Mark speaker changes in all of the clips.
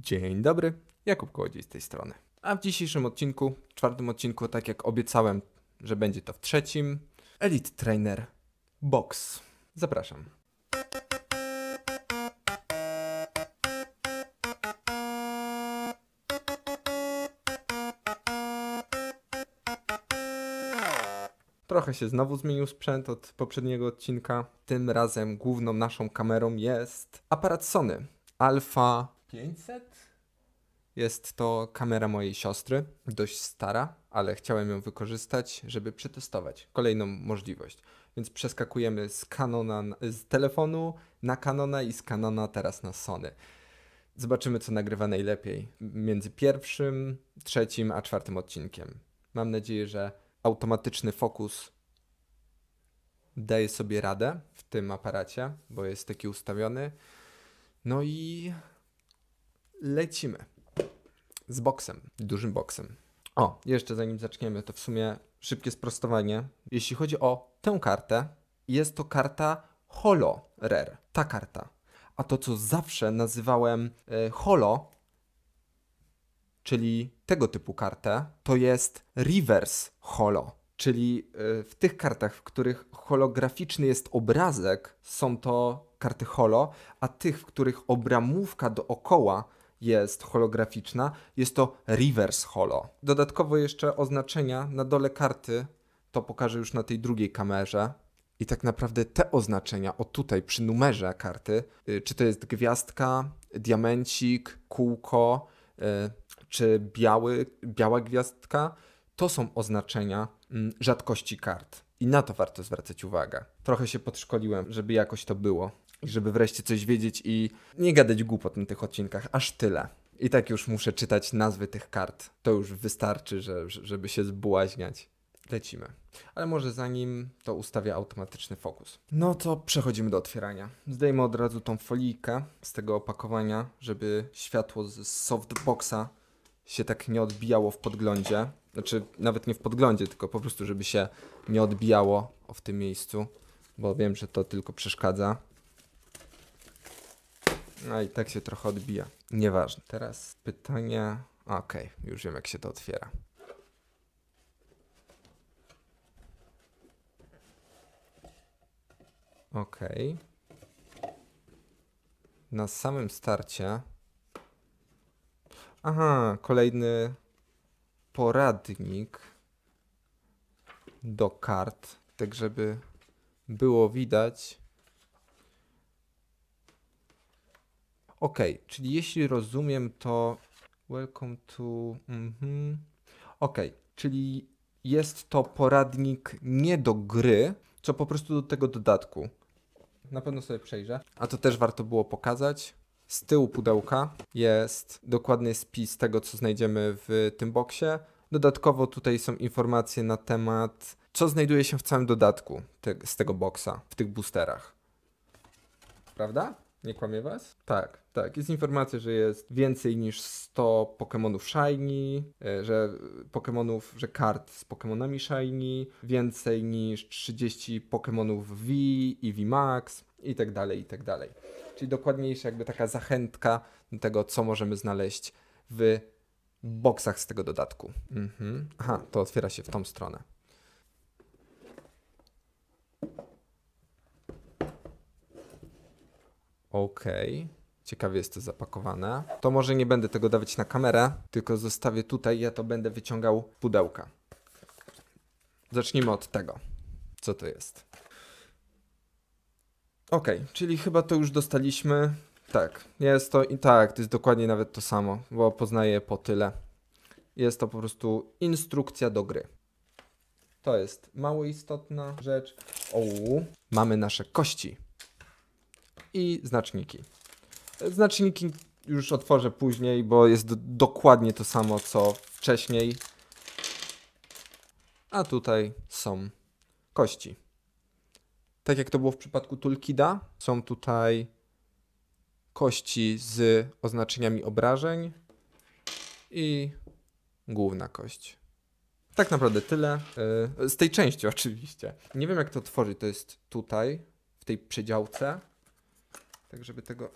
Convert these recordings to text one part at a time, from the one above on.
Speaker 1: Dzień dobry, Jakub Kołodziej z tej strony. A w dzisiejszym odcinku, czwartym odcinku, tak jak obiecałem, że będzie to w trzecim, Elite Trainer Box. Zapraszam. Trochę się znowu zmienił sprzęt od poprzedniego odcinka. Tym razem główną naszą kamerą jest aparat Sony Alpha 500? Jest to kamera mojej siostry, dość stara, ale chciałem ją wykorzystać, żeby przetestować kolejną możliwość. Więc przeskakujemy z Canona, z telefonu na Canona i z Canona teraz na Sony. Zobaczymy, co nagrywa najlepiej między pierwszym, trzecim a czwartym odcinkiem. Mam nadzieję, że automatyczny fokus daje sobie radę w tym aparacie, bo jest taki ustawiony. No i lecimy z boksem, dużym boksem. O, jeszcze zanim zaczniemy, to w sumie szybkie sprostowanie. Jeśli chodzi o tę kartę, jest to karta Holo Rare. Ta karta. A to, co zawsze nazywałem y, Holo, czyli tego typu kartę, to jest Reverse Holo. Czyli y, w tych kartach, w których holograficzny jest obrazek, są to karty Holo, a tych, w których obramówka dookoła jest holograficzna, jest to reverse holo. Dodatkowo jeszcze oznaczenia na dole karty, to pokażę już na tej drugiej kamerze. I tak naprawdę te oznaczenia, o tutaj przy numerze karty, y, czy to jest gwiazdka, diamencik, kółko, y, czy biały, biała gwiazdka, to są oznaczenia mm, rzadkości kart. I na to warto zwracać uwagę. Trochę się podszkoliłem, żeby jakoś to było żeby wreszcie coś wiedzieć i nie gadać głupot na tych odcinkach. Aż tyle. I tak już muszę czytać nazwy tych kart. To już wystarczy, że, żeby się zbłaźniać. Lecimy. Ale może zanim to ustawię automatyczny fokus. No to przechodzimy do otwierania. Zdejmę od razu tą folijkę z tego opakowania, żeby światło z softboxa się tak nie odbijało w podglądzie. Znaczy, nawet nie w podglądzie, tylko po prostu, żeby się nie odbijało w tym miejscu, bo wiem, że to tylko przeszkadza. No i tak się trochę odbija. Nieważne. Teraz pytania. Okej, okay, już wiem jak się to otwiera. Okej. Okay. Na samym starcie. Aha, kolejny poradnik do kart, tak żeby było widać Ok, czyli jeśli rozumiem to welcome to... Mhm. Ok, czyli jest to poradnik nie do gry, co po prostu do tego dodatku. Na pewno sobie przejrzę. A to też warto było pokazać. Z tyłu pudełka jest dokładny spis tego, co znajdziemy w tym boksie. Dodatkowo tutaj są informacje na temat, co znajduje się w całym dodatku te, z tego boksa, w tych boosterach. Prawda? Nie kłamie was? Tak. Tak, jest informacja, że jest więcej niż 100 Pokémonów Shiny, e, że Pokémonów, że kart z Pokémonami Shiny, więcej niż 30 Pokémonów V i V Max i tak dalej, i tak dalej. Czyli dokładniejsza jakby taka zachętka do tego, co możemy znaleźć w boksach z tego dodatku. Mhm. Aha, to otwiera się w tą stronę. Okej. Okay. Ciekawie jest to zapakowane. To może nie będę tego dawać na kamerę, tylko zostawię tutaj, ja to będę wyciągał pudełka. Zacznijmy od tego. Co to jest? Ok, czyli chyba to już dostaliśmy. Tak, jest to i tak, to jest dokładnie nawet to samo, bo poznaję po tyle. Jest to po prostu instrukcja do gry. To jest mało istotna rzecz. O, mamy nasze kości i znaczniki. Znaczniki już otworzę później, bo jest dokładnie to samo co wcześniej. A tutaj są kości. Tak jak to było w przypadku Tulkida, są tutaj kości z oznaczeniami obrażeń i główna kość. Tak naprawdę tyle. Y, z tej części oczywiście. Nie wiem jak to tworzy. to jest tutaj, w tej przedziałce. Tak żeby tego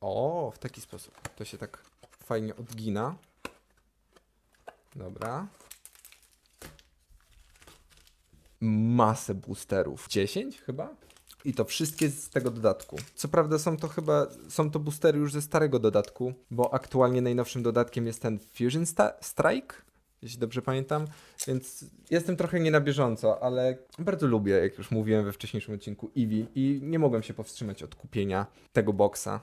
Speaker 1: o, w taki sposób. To się tak fajnie odgina. Dobra. Masę boosterów. 10 chyba? I to wszystkie z tego dodatku. Co prawda są to chyba, są to boostery już ze starego dodatku, bo aktualnie najnowszym dodatkiem jest ten Fusion Sta Strike, jeśli dobrze pamiętam, więc jestem trochę nie na bieżąco, ale bardzo lubię, jak już mówiłem we wcześniejszym odcinku, Eevee i nie mogłem się powstrzymać od kupienia tego boksa.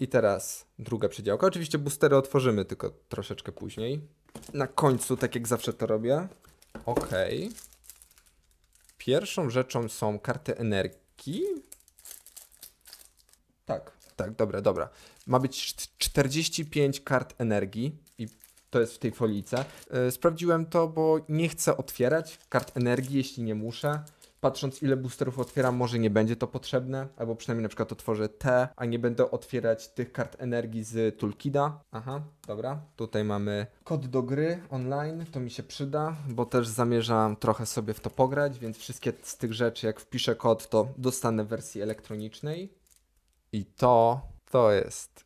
Speaker 1: I teraz druga przedziałka. Oczywiście boostery otworzymy tylko troszeczkę później. Na końcu, tak jak zawsze to robię. Ok. Pierwszą rzeczą są karty energii. Tak, tak, dobra, dobra. Ma być 45 kart energii i to jest w tej folice. E, sprawdziłem to, bo nie chcę otwierać kart energii, jeśli nie muszę patrząc ile boosterów otwieram, może nie będzie to potrzebne, albo przynajmniej na przykład otworzę te, a nie będę otwierać tych kart energii z Tulkida. Aha, dobra, tutaj mamy kod do gry online, to mi się przyda, bo też zamierzam trochę sobie w to pograć, więc wszystkie z tych rzeczy, jak wpiszę kod, to dostanę w wersji elektronicznej. I to, to jest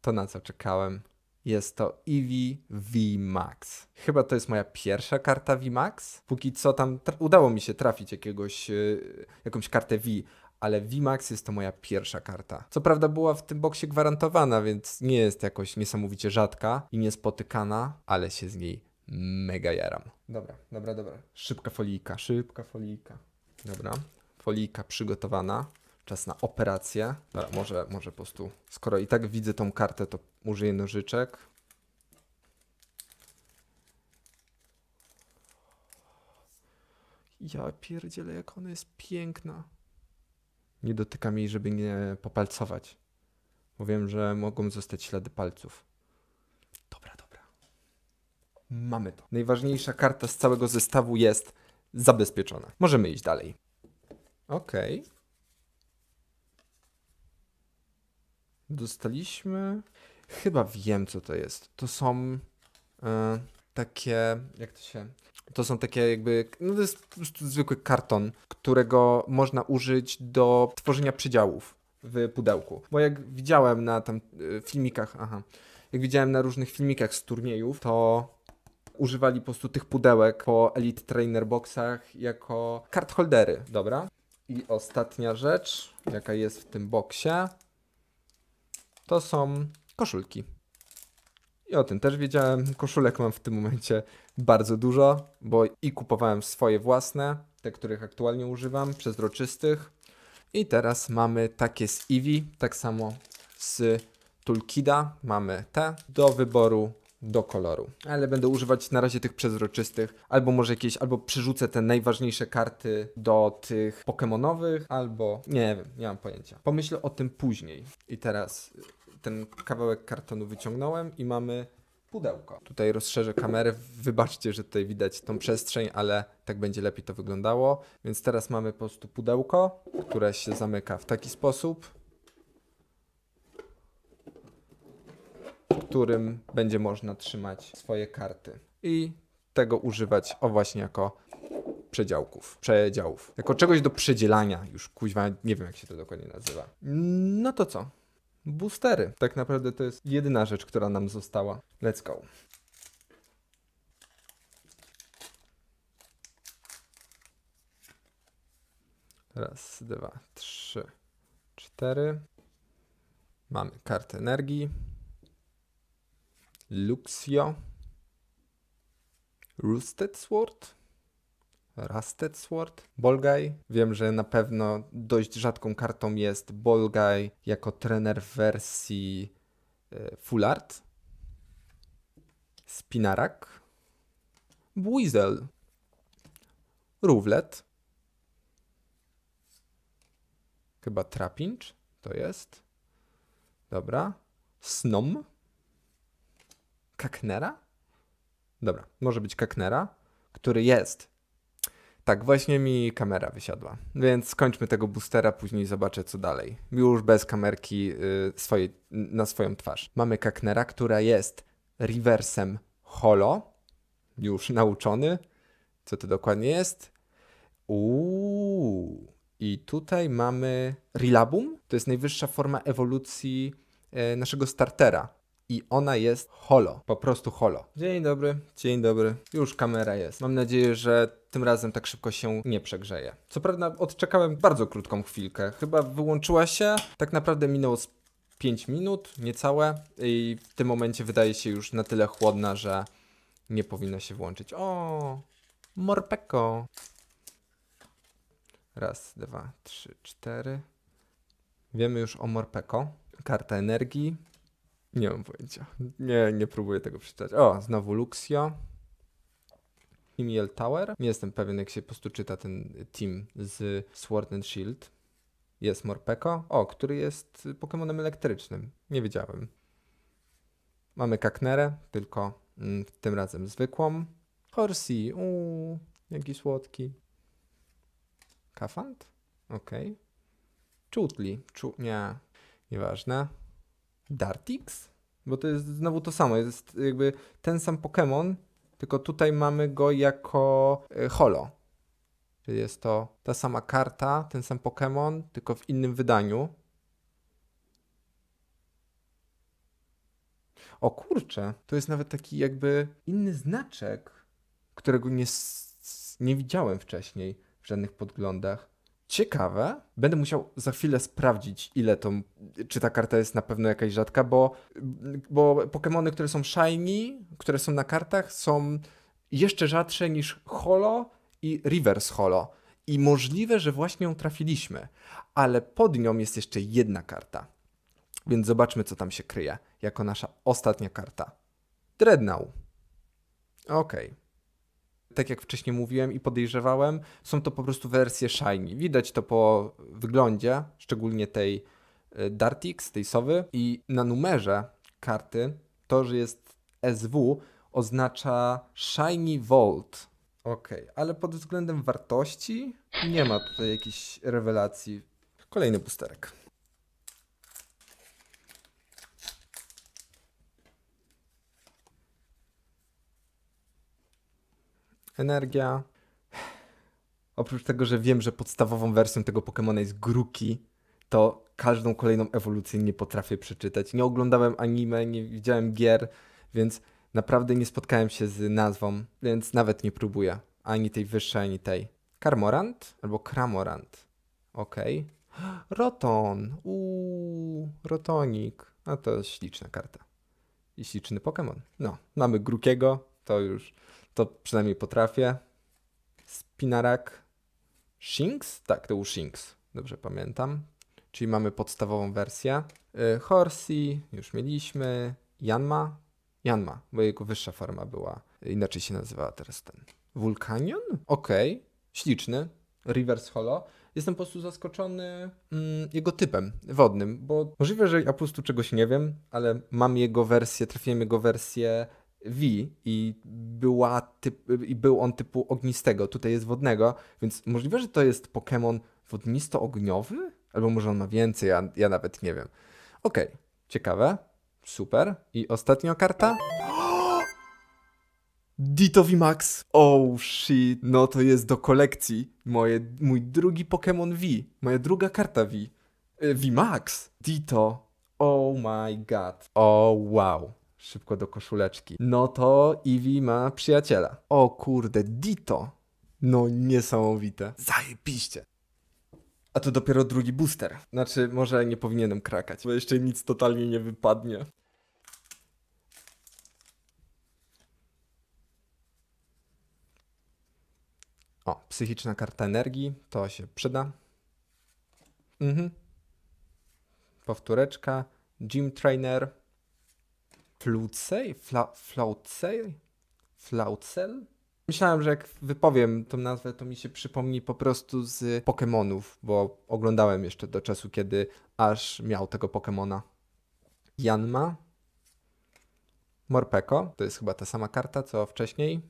Speaker 1: to na co czekałem. Jest to Eevee VMAX. Chyba to jest moja pierwsza karta VMAX. Póki co tam udało mi się trafić jakiegoś, yy, jakąś kartę V, ale VMAX jest to moja pierwsza karta. Co prawda była w tym boksie gwarantowana, więc nie jest jakoś niesamowicie rzadka i niespotykana, ale się z niej mega jaram. Dobra, dobra, dobra. Szybka folika, szybka folika. Dobra, folika przygotowana. Czas na operację. Dobra, może, może po prostu, skoro i tak widzę tą kartę, to Użyję nożyczek. Ja pierdzielę, jak ona jest piękna. Nie dotykam jej, żeby nie popalcować. Bo wiem, że mogą zostać ślady palców. Dobra, dobra. Mamy to. Najważniejsza karta z całego zestawu jest zabezpieczona. Możemy iść dalej. Okej. Okay. Dostaliśmy Chyba wiem, co to jest. To są y, takie, jak to się... To są takie jakby, no to jest po prostu zwykły karton, którego można użyć do tworzenia przedziałów w pudełku. Bo jak widziałem na tam e, filmikach, aha, jak widziałem na różnych filmikach z turniejów, to używali po prostu tych pudełek po Elite Trainer Boxach jako kartholdery. dobra? I ostatnia rzecz, jaka jest w tym boksie, to są koszulki. I o tym też wiedziałem. Koszulek mam w tym momencie bardzo dużo, bo i kupowałem swoje własne, te, których aktualnie używam, przezroczystych. I teraz mamy takie z Eevee, tak samo z tulkida mamy te do wyboru do koloru. Ale będę używać na razie tych przezroczystych, albo może jakieś, albo przerzucę te najważniejsze karty do tych pokemonowych, albo nie wiem, nie mam pojęcia. Pomyślę o tym później. I teraz ten kawałek kartonu wyciągnąłem i mamy pudełko. Tutaj rozszerzę kamerę. Wybaczcie, że tutaj widać tą przestrzeń, ale tak będzie lepiej to wyglądało. Więc teraz mamy po prostu pudełko, które się zamyka w taki sposób, w którym będzie można trzymać swoje karty. I tego używać o właśnie jako przedziałków, przedziałów. Jako czegoś do przedzielania już, kuźwa, nie wiem jak się to dokładnie nazywa. No to co? boostery. Tak naprawdę to jest jedyna rzecz, która nam została. Let's go. Raz, dwa, trzy, cztery. Mamy kartę energii. Luxio. Roosted Sword. Rusted Sword, Bolgaj. Wiem, że na pewno dość rzadką kartą jest Bolgaj jako trener w wersji e, Full Art. Spinarak. Buizel. Rówlet. Chyba Trapinch to jest. Dobra. Snom. Kaknera? Dobra, może być Kaknera, który jest tak, właśnie mi kamera wysiadła. Więc skończmy tego boostera, później zobaczę co dalej. Już bez kamerki yy, na swoją twarz. Mamy Kaknera, która jest reversem holo. Już nauczony. Co to dokładnie jest? Uuu. I tutaj mamy Rilabum. To jest najwyższa forma ewolucji y, naszego startera i ona jest holo, po prostu holo. Dzień dobry, dzień dobry, już kamera jest. Mam nadzieję, że tym razem tak szybko się nie przegrzeje. Co prawda odczekałem bardzo krótką chwilkę, chyba wyłączyła się, tak naprawdę minęło 5 minut, niecałe i w tym momencie wydaje się już na tyle chłodna, że nie powinno się włączyć. O, morpeko. Raz, dwa, trzy, cztery. Wiemy już o morpeko. Karta energii, nie mam pojęcia. Nie, nie próbuję tego przeczytać. O, znowu Luxio. Imiel Tower. Nie jestem pewien, jak się po prostu czyta ten team z Sword and Shield. Jest Morpeko, o, który jest Pokémonem elektrycznym. Nie wiedziałem. Mamy Kaknerę, tylko mm, tym razem zwykłą. Horsey, uuu, jaki słodki. Kafant? Okej. Okay. Czutli, Czu nie, nieważne. Dartix? Bo to jest znowu to samo, jest jakby ten sam Pokémon, tylko tutaj mamy go jako e, holo. Czyli jest to ta sama karta, ten sam Pokémon, tylko w innym wydaniu. O kurczę, to jest nawet taki jakby inny znaczek, którego nie, nie widziałem wcześniej w żadnych podglądach. Ciekawe. Będę musiał za chwilę sprawdzić, ile to, czy ta karta jest na pewno jakaś rzadka, bo, bo Pokémony, które są shiny, które są na kartach, są jeszcze rzadsze niż Holo i Reverse Holo. I możliwe, że właśnie ją trafiliśmy, ale pod nią jest jeszcze jedna karta. Więc zobaczmy, co tam się kryje, jako nasza ostatnia karta. Dreadnought. Okej. Okay tak jak wcześniej mówiłem i podejrzewałem, są to po prostu wersje Shiny. Widać to po wyglądzie, szczególnie tej e, Dartix, tej sowy. I na numerze karty to, że jest SW, oznacza Shiny Volt. Okej, okay, ale pod względem wartości nie ma tutaj jakichś rewelacji. Kolejny pusterek. energia. Oprócz tego, że wiem, że podstawową wersją tego Pokémona jest Gruki, to każdą kolejną ewolucję nie potrafię przeczytać. Nie oglądałem anime, nie widziałem gier, więc naprawdę nie spotkałem się z nazwą, więc nawet nie próbuję. Ani tej wyższej, ani tej. Karmorant albo Kramorant. Okej. Okay. Roton. Uuu, rotonik. A to śliczna karta. I śliczny Pokémon. No, mamy Grukiego, to już to przynajmniej potrafię. Spinarak Shinx? Tak, to był Shinx. Dobrze pamiętam. Czyli mamy podstawową wersję. Y, Horsey już mieliśmy. Janma? Janma, bo jego wyższa forma była. Inaczej się nazywała teraz ten. Wulkanion? Okej, okay. śliczny. Reverse Hollow jestem po prostu zaskoczony mm, jego typem wodnym, bo możliwe, że ja po prostu czegoś nie wiem, ale mam jego wersję, trafiłem jego wersję V i, była typ, i był on typu ognistego, tutaj jest wodnego, więc możliwe, że to jest Pokémon wodnisto-ogniowy? Albo może on ma więcej, ja, ja nawet nie wiem. Okej, okay. ciekawe, super. I ostatnia karta? Ditovi Max. Oh shit, no to jest do kolekcji. Moje, mój drugi Pokémon V, moja druga karta V. Y, v Max, Dito, oh my god, oh wow szybko do koszuleczki. No to Ivy ma przyjaciela. O kurde, Dito. No niesamowite. Zajebiście. A to dopiero drugi booster. Znaczy, może nie powinienem krakać, bo jeszcze nic totalnie nie wypadnie. O, psychiczna karta energii, to się przyda. Mhm. Powtóreczka, gym trainer, Flutsej? Fla, flautsej? Myślałem, że jak wypowiem tą nazwę, to mi się przypomni po prostu z Pokémonów, bo oglądałem jeszcze do czasu, kiedy aż miał tego Pokémona. Janma. Morpeko. To jest chyba ta sama karta, co wcześniej.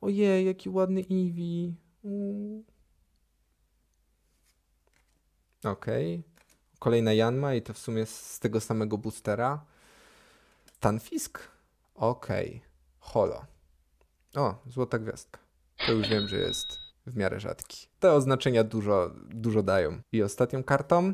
Speaker 1: Ojej, jaki ładny Eevee. Ok. Mm. Okej. Okay. Kolejna Janma i to w sumie z tego samego boostera. Tanfisk? Okej. Okay. Holo. O, złota gwiazdka. To już wiem, że jest w miarę rzadki. Te oznaczenia dużo, dużo dają. I ostatnią kartą?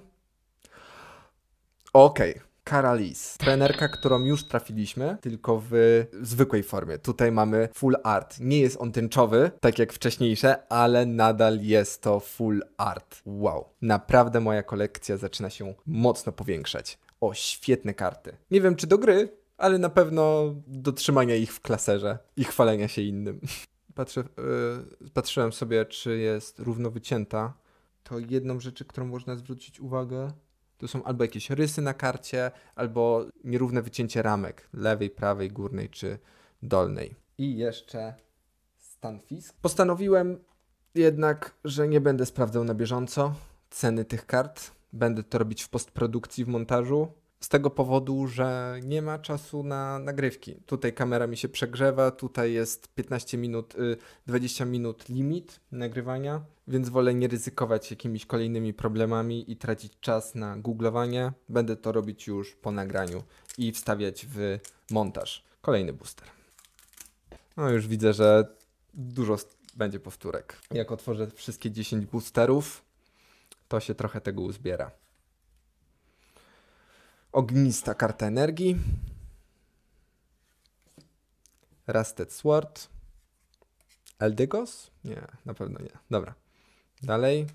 Speaker 1: Okej. Okay. Kara Lis, trenerka, którą już trafiliśmy, tylko w zwykłej formie. Tutaj mamy full art. Nie jest on tęczowy, tak jak wcześniejsze, ale nadal jest to full art. Wow, naprawdę moja kolekcja zaczyna się mocno powiększać. O, świetne karty. Nie wiem, czy do gry, ale na pewno dotrzymania ich w klaserze i chwalenia się innym. Patrzę, yy, patrzyłem sobie, czy jest równo wycięta. To jedną rzecz, którą można zwrócić uwagę, to są albo jakieś rysy na karcie, albo nierówne wycięcie ramek lewej, prawej, górnej czy dolnej. I jeszcze stan fisk. Postanowiłem jednak, że nie będę sprawdzał na bieżąco ceny tych kart. Będę to robić w postprodukcji, w montażu z tego powodu, że nie ma czasu na nagrywki. Tutaj kamera mi się przegrzewa, tutaj jest 15 minut, 20 y, minut limit nagrywania, więc wolę nie ryzykować jakimiś kolejnymi problemami i tracić czas na googlowanie. Będę to robić już po nagraniu i wstawiać w montaż. Kolejny booster. No już widzę, że dużo będzie powtórek. Jak otworzę wszystkie 10 boosterów, to się trochę tego uzbiera. Ognista karta energii. Rusted Sword. Eldigos Nie, na pewno nie. Dobra. Dalej.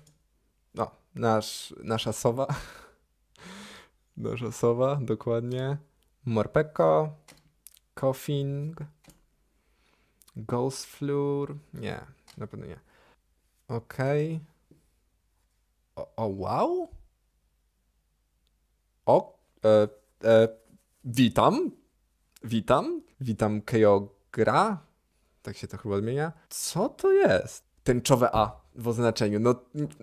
Speaker 1: no nasz, nasza sowa. Nasza sowa, dokładnie. Morpeko. Coffin. Ghost Floor. Nie, na pewno nie. Okej. Okay. O, o, wow? O, E, e, witam. Witam. Witam Keogra. Tak się to chyba odmienia. Co to jest? Tęczowe A w oznaczeniu. No,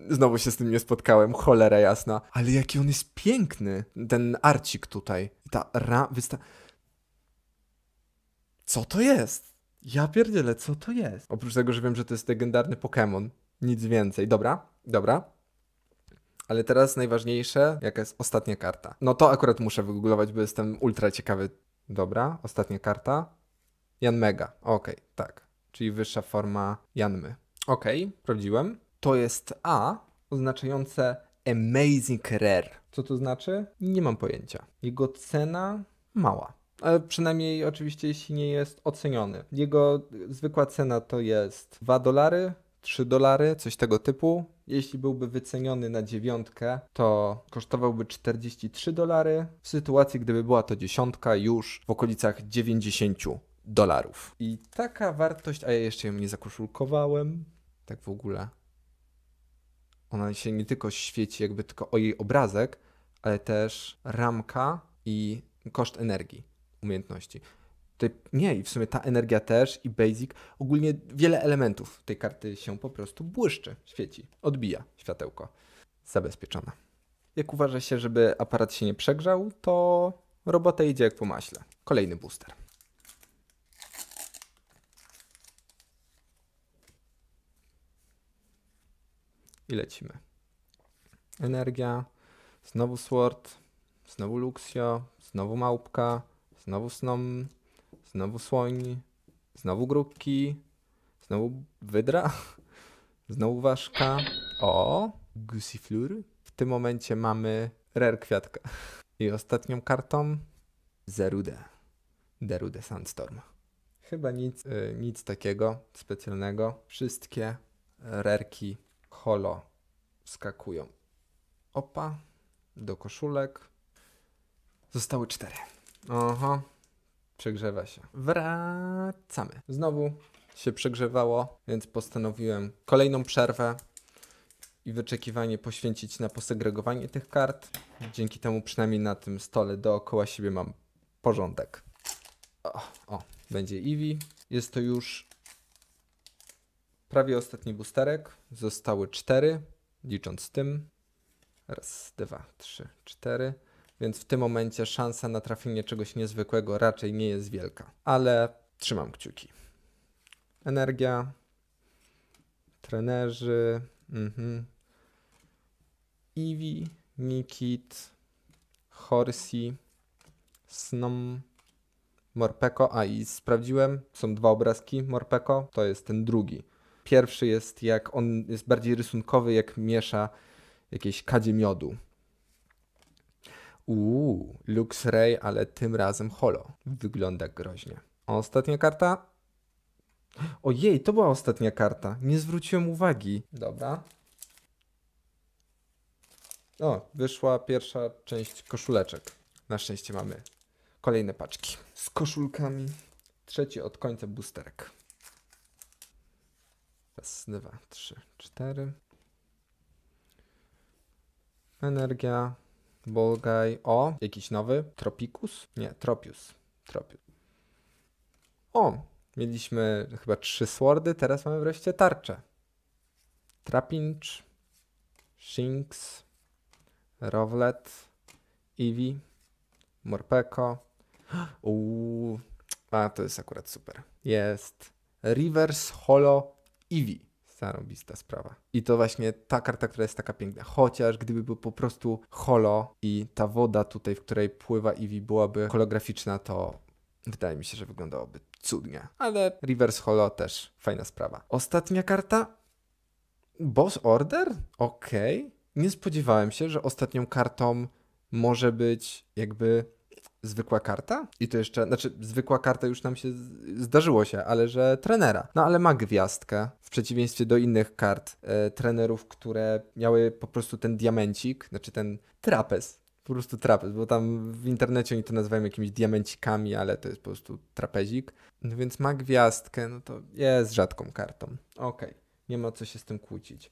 Speaker 1: znowu się z tym nie spotkałem, cholera jasna. Ale jaki on jest piękny, ten arcik tutaj. Ta ra... Wysta... Co to jest? Ja pierdzielę, co to jest? Oprócz tego, że wiem, że to jest legendarny Pokémon. Nic więcej. Dobra, dobra. Ale teraz najważniejsze, jaka jest ostatnia karta. No to akurat muszę wygooglować, bo jestem ultra ciekawy. Dobra, ostatnia karta. Jan Mega. Okej, okay, tak. Czyli wyższa forma Janmy. Okej, okay, sprawdziłem. To jest A, oznaczające Amazing Rare. Co to znaczy? Nie mam pojęcia. Jego cena mała. Ale przynajmniej oczywiście, jeśli nie jest oceniony. Jego zwykła cena to jest 2 dolary, 3 dolary, coś tego typu. Jeśli byłby wyceniony na dziewiątkę, to kosztowałby 43 dolary. W sytuacji, gdyby była to dziesiątka, już w okolicach 90 dolarów. I taka wartość, a ja jeszcze ją nie zakoszulkowałem, tak w ogóle. Ona się nie tylko świeci jakby tylko o jej obrazek, ale też ramka i koszt energii, umiejętności. Tutaj, nie, i w sumie ta energia też i basic, ogólnie wiele elementów tej karty się po prostu błyszczy, świeci, odbija światełko. Zabezpieczona. Jak uważa się, żeby aparat się nie przegrzał, to robota idzie jak po maśle. Kolejny booster. I lecimy. Energia, znowu Sword, znowu Luxio, znowu Małpka, znowu Snom, Znowu słoń. Znowu grupki. Znowu wydra. Znowu ważka. O! Gusiflur. W tym momencie mamy rare kwiatka. I ostatnią kartą Zerude. Derude Sandstorm. Chyba nic, y, nic takiego specjalnego. Wszystkie rerki holo skakują. Opa, do koszulek. Zostały cztery. Aha, przegrzewa się. Wracamy. Znowu się przegrzewało, więc postanowiłem kolejną przerwę i wyczekiwanie poświęcić na posegregowanie tych kart. Dzięki temu przynajmniej na tym stole dookoła siebie mam porządek. O, o będzie Eevee. Jest to już prawie ostatni busterek. Zostały cztery, licząc z tym. Raz, dwa, trzy, cztery więc w tym momencie szansa na trafienie czegoś niezwykłego raczej nie jest wielka. Ale trzymam kciuki. Energia, trenerzy, mhm. Nikit, Horsi, Snom, Morpeko. A i sprawdziłem, są dwa obrazki Morpeko, to jest ten drugi. Pierwszy jest jak on jest bardziej rysunkowy, jak miesza jakieś kadzie miodu. Uuu, Luxray, ale tym razem holo. Wygląda groźnie. Ostatnia karta. Ojej, to była ostatnia karta. Nie zwróciłem uwagi. Dobra. O, wyszła pierwsza część koszuleczek. Na szczęście mamy kolejne paczki z koszulkami. Trzeci od końca boosterek. Raz, dwa, trzy, cztery. Energia, Bolgaj o, jakiś nowy, Tropicus? Nie, Tropius. Tropius. O, mieliśmy chyba trzy swordy, teraz mamy wreszcie tarczę. Trapinch, Shinx, Rowlet, Eevee, Morpeko. Uuu, a to jest akurat super. Jest Rivers Holo Eevee. Zarobista sprawa. I to właśnie ta karta, która jest taka piękna. Chociaż gdyby był po prostu holo i ta woda tutaj, w której pływa Ivy, byłaby holograficzna, to wydaje mi się, że wyglądałoby cudnie. Ale Reverse Holo też fajna sprawa. Ostatnia karta. Boss Order? Okej. Okay. Nie spodziewałem się, że ostatnią kartą może być jakby zwykła karta i to jeszcze, znaczy zwykła karta już nam się zdarzyło się, ale że trenera. No ale ma gwiazdkę w przeciwieństwie do innych kart e, trenerów, które miały po prostu ten diamencik, znaczy ten trapez. Po prostu trapez, bo tam w internecie oni to nazywają jakimiś diamencikami, ale to jest po prostu trapezik. No więc ma gwiazdkę, no to jest rzadką kartą. Okej, okay. nie ma co się z tym kłócić.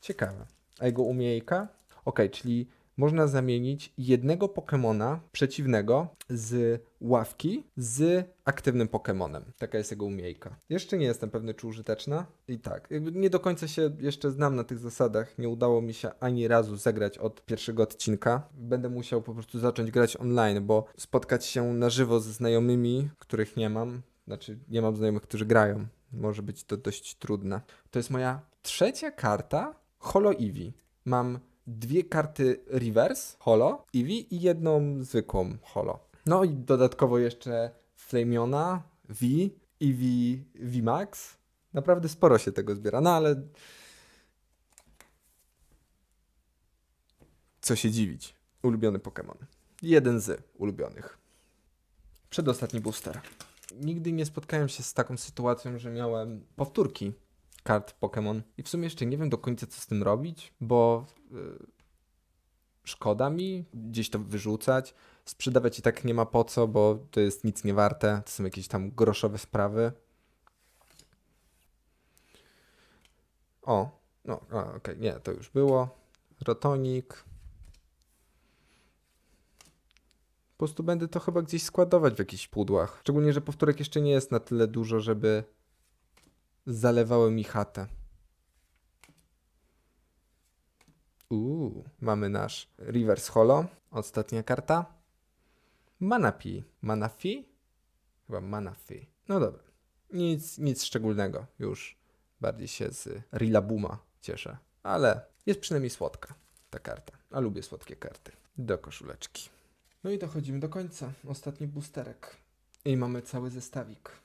Speaker 1: Ciekawe. A jego umiejka? Okej, okay, czyli można zamienić jednego Pokemona przeciwnego z ławki z aktywnym Pokemonem. Taka jest jego umiejka. Jeszcze nie jestem pewny, czy użyteczna. I tak, nie do końca się jeszcze znam na tych zasadach. Nie udało mi się ani razu zagrać od pierwszego odcinka. Będę musiał po prostu zacząć grać online, bo spotkać się na żywo ze znajomymi, których nie mam. Znaczy, nie mam znajomych, którzy grają. Może być to dość trudne. To jest moja trzecia karta Holo Eevee. Mam dwie karty reverse holo Eevee i jedną zwykłą holo. No i dodatkowo jeszcze Flamiona, V, Eevee, VMAX. Naprawdę sporo się tego zbiera, no ale co się dziwić. Ulubiony Pokémon. Jeden z ulubionych. Przedostatni booster. Nigdy nie spotkałem się z taką sytuacją, że miałem powtórki kart Pokémon. I w sumie jeszcze nie wiem do końca, co z tym robić, bo yy, szkoda mi gdzieś to wyrzucać. Sprzedawać i tak nie ma po co, bo to jest nic nie warte. To są jakieś tam groszowe sprawy. O, no, okej, okay, nie, to już było. Rotonik. Po prostu będę to chyba gdzieś składować w jakichś pudłach. Szczególnie, że powtórek jeszcze nie jest na tyle dużo, żeby zalewały mi chatę. Uuu, mamy nasz Reverse Holo. Ostatnia karta. Manapi. Manafi? Chyba Manafi. No dobra. Nic, nic szczególnego już. Bardziej się z Rilabuma cieszę. Ale jest przynajmniej słodka ta karta. A lubię słodkie karty. Do koszuleczki. No i dochodzimy do końca. Ostatni boosterek. I mamy cały zestawik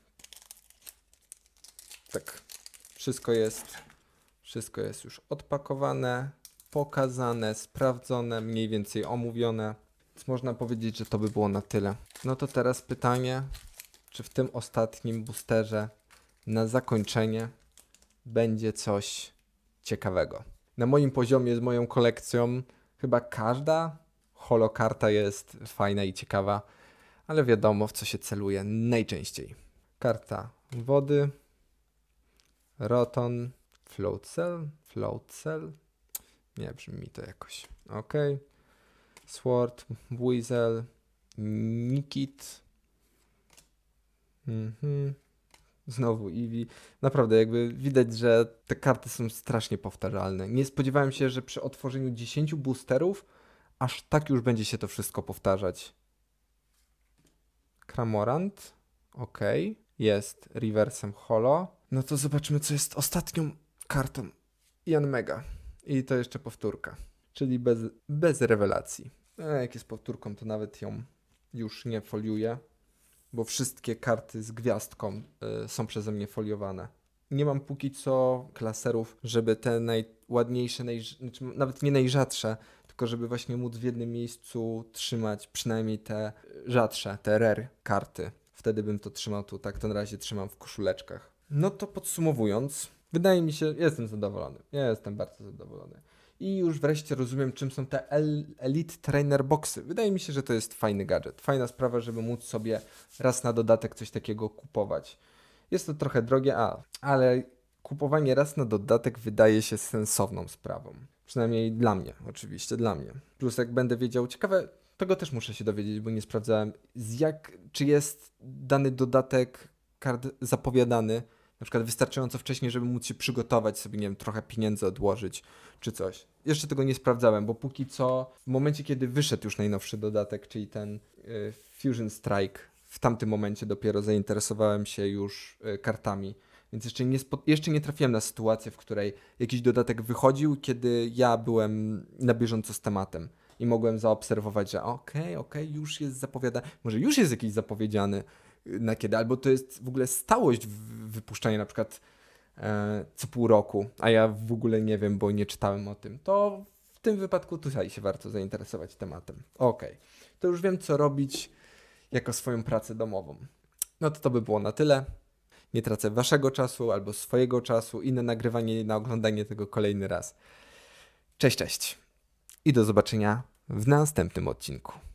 Speaker 1: tak wszystko jest, wszystko jest już odpakowane, pokazane, sprawdzone, mniej więcej omówione. Więc można powiedzieć, że to by było na tyle. No to teraz pytanie, czy w tym ostatnim boosterze na zakończenie będzie coś ciekawego. Na moim poziomie z moją kolekcją chyba każda holokarta jest fajna i ciekawa, ale wiadomo w co się celuje najczęściej. Karta wody, Roton, float cell, float cell. Nie brzmi to jakoś. OK. Sword, Weasel, Nikit. Mhm. Znowu Eevee. Naprawdę, jakby widać, że te karty są strasznie powtarzalne. Nie spodziewałem się, że przy otworzeniu 10 boosterów aż tak już będzie się to wszystko powtarzać. Kramorant. OK jest Reversem Holo. No to zobaczmy, co jest ostatnią kartą. Jan Mega. I to jeszcze powtórka. Czyli bez, bez rewelacji. A jak jest powtórką, to nawet ją już nie foliuję, bo wszystkie karty z gwiazdką y, są przeze mnie foliowane. Nie mam póki co klaserów, żeby te najładniejsze, znaczy, nawet nie najrzadsze, tylko żeby właśnie móc w jednym miejscu trzymać przynajmniej te rzadsze, te rare karty wtedy bym to trzymał tu. Tak to na razie trzymam w koszuleczkach. No to podsumowując, wydaje mi się, jestem zadowolony. Ja jestem bardzo zadowolony. I już wreszcie rozumiem, czym są te El Elite Trainer Boxy. Wydaje mi się, że to jest fajny gadżet. Fajna sprawa, żeby móc sobie raz na dodatek coś takiego kupować. Jest to trochę drogie, a, ale kupowanie raz na dodatek wydaje się sensowną sprawą. Przynajmniej dla mnie, oczywiście, dla mnie. Plus jak będę wiedział, ciekawe, tego też muszę się dowiedzieć, bo nie sprawdzałem. Z jak, czy jest dany dodatek kart zapowiadany, na przykład wystarczająco wcześnie, żeby móc się przygotować, sobie, nie wiem, trochę pieniędzy odłożyć czy coś. Jeszcze tego nie sprawdzałem, bo póki co, w momencie, kiedy wyszedł już najnowszy dodatek, czyli ten y, Fusion Strike, w tamtym momencie dopiero zainteresowałem się już y, kartami. Więc jeszcze nie, jeszcze nie trafiłem na sytuację, w której jakiś dodatek wychodził, kiedy ja byłem na bieżąco z tematem i mogłem zaobserwować, że okej, okay, okej, okay, już jest zapowiadany, może już jest jakiś zapowiedziany y, na kiedy, albo to jest w ogóle stałość wypuszczania na przykład e, co pół roku, a ja w ogóle nie wiem, bo nie czytałem o tym, to w tym wypadku tutaj się warto zainteresować tematem. Okej, okay. to już wiem, co robić jako swoją pracę domową. No to to by było na tyle. Nie tracę waszego czasu albo swojego czasu i na nagrywanie i na oglądanie tego kolejny raz. Cześć, cześć i do zobaczenia w następnym odcinku.